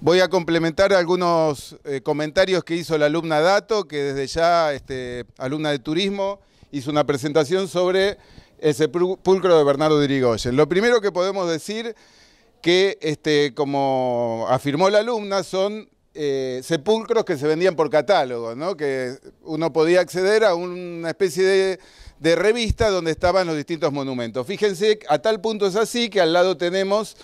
Voy a complementar algunos eh, comentarios que hizo la alumna Dato, que desde ya, este, alumna de turismo, hizo una presentación sobre el sepulcro de Bernardo Dirigoyen. Lo primero que podemos decir que, este, como afirmó la alumna, son eh, sepulcros que se vendían por catálogo, que uno podía acceder a una especie de, de revista donde estaban los distintos monumentos. Fíjense, a tal punto es así que al lado tenemos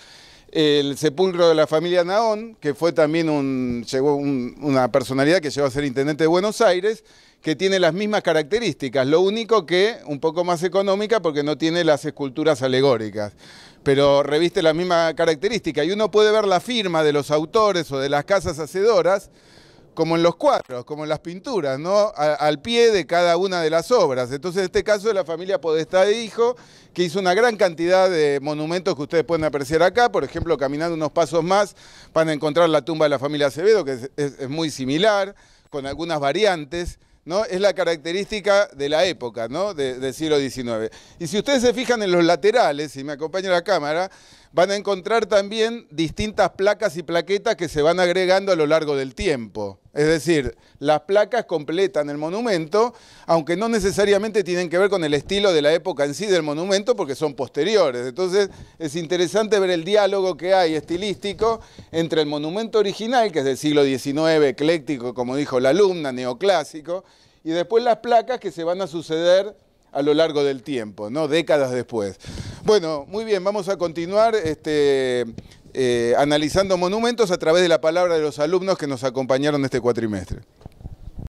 el sepulcro de la familia Naón, que fue también un, llegó una personalidad que llegó a ser intendente de Buenos Aires, que tiene las mismas características, lo único que un poco más económica porque no tiene las esculturas alegóricas, pero reviste la misma característica y uno puede ver la firma de los autores o de las casas hacedoras como en los cuadros, como en las pinturas, ¿no? al pie de cada una de las obras. Entonces, en este caso, la familia Podestá de Hijo, que hizo una gran cantidad de monumentos que ustedes pueden apreciar acá. Por ejemplo, caminando unos pasos más, van a encontrar la tumba de la familia Acevedo, que es, muy similar, con algunas variantes. ¿No? Es la característica de la época, ¿no? del siglo XIX. Y si ustedes se fijan en los laterales, y me acompaña la cámara, van a encontrar también distintas placas y plaquetas que se van agregando a lo largo del tiempo. Es decir, las placas completan el monumento, aunque no necesariamente tienen que ver con el estilo de la época en sí del monumento, porque son posteriores. Entonces es interesante ver el diálogo que hay estilístico entre el monumento original, que es del siglo XIX, ecléctico, como dijo la alumna, neoclásico, y después las placas que se van a suceder a lo largo del tiempo, ¿no? décadas después. Bueno, muy bien, vamos a continuar este, eh, analizando monumentos a través de la palabra de los alumnos que nos acompañaron este cuatrimestre.